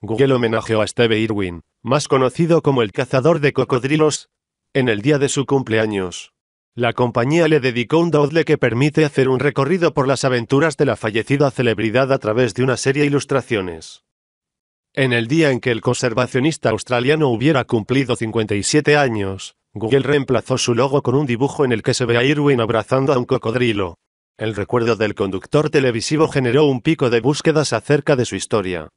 Google homenajeó a Steve Irwin, más conocido como el cazador de cocodrilos, en el día de su cumpleaños. La compañía le dedicó un doodle que permite hacer un recorrido por las aventuras de la fallecida celebridad a través de una serie de ilustraciones. En el día en que el conservacionista australiano hubiera cumplido 57 años, Google reemplazó su logo con un dibujo en el que se ve a Irwin abrazando a un cocodrilo. El recuerdo del conductor televisivo generó un pico de búsquedas acerca de su historia.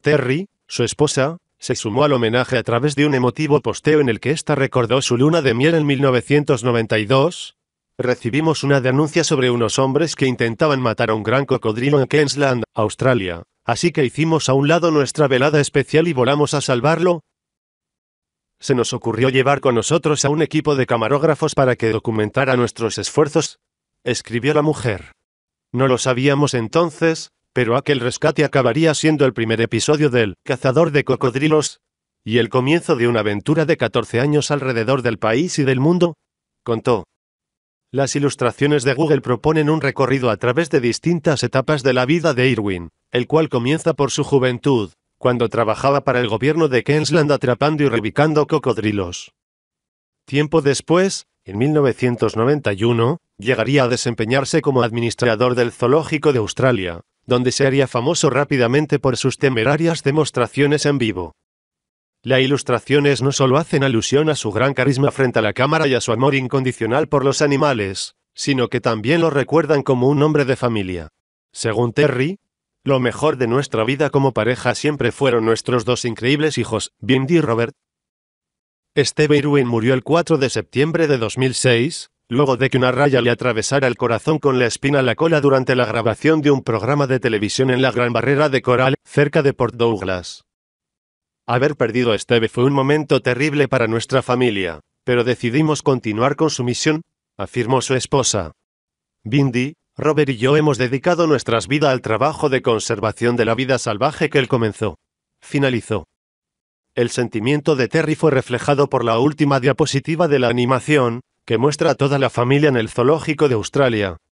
Terry, su esposa, se sumó al homenaje a través de un emotivo posteo en el que ésta recordó su luna de miel en 1992. Recibimos una denuncia sobre unos hombres que intentaban matar a un gran cocodrilo en Queensland, Australia, así que hicimos a un lado nuestra velada especial y volamos a salvarlo. Se nos ocurrió llevar con nosotros a un equipo de camarógrafos para que documentara nuestros esfuerzos, escribió la mujer. No lo sabíamos entonces, pero aquel rescate acabaría siendo el primer episodio del Cazador de Cocodrilos y el comienzo de una aventura de 14 años alrededor del país y del mundo, contó. Las ilustraciones de Google proponen un recorrido a través de distintas etapas de la vida de Irwin, el cual comienza por su juventud, cuando trabajaba para el gobierno de Queensland atrapando y reubicando cocodrilos. Tiempo después, en 1991, llegaría a desempeñarse como administrador del zoológico de Australia, donde se haría famoso rápidamente por sus temerarias demostraciones en vivo. Las ilustraciones no solo hacen alusión a su gran carisma frente a la cámara y a su amor incondicional por los animales, sino que también lo recuerdan como un hombre de familia. Según Terry, lo mejor de nuestra vida como pareja siempre fueron nuestros dos increíbles hijos, Bindi y Robert. Steve Irwin murió el 4 de septiembre de 2006, luego de que una raya le atravesara el corazón con la espina la cola durante la grabación de un programa de televisión en la Gran Barrera de Coral, cerca de Port Douglas. Haber perdido a Steve fue un momento terrible para nuestra familia, pero decidimos continuar con su misión, afirmó su esposa. Bindi, Robert y yo hemos dedicado nuestras vidas al trabajo de conservación de la vida salvaje que él comenzó. Finalizó. El sentimiento de Terry fue reflejado por la última diapositiva de la animación, que muestra a toda la familia en el zoológico de Australia.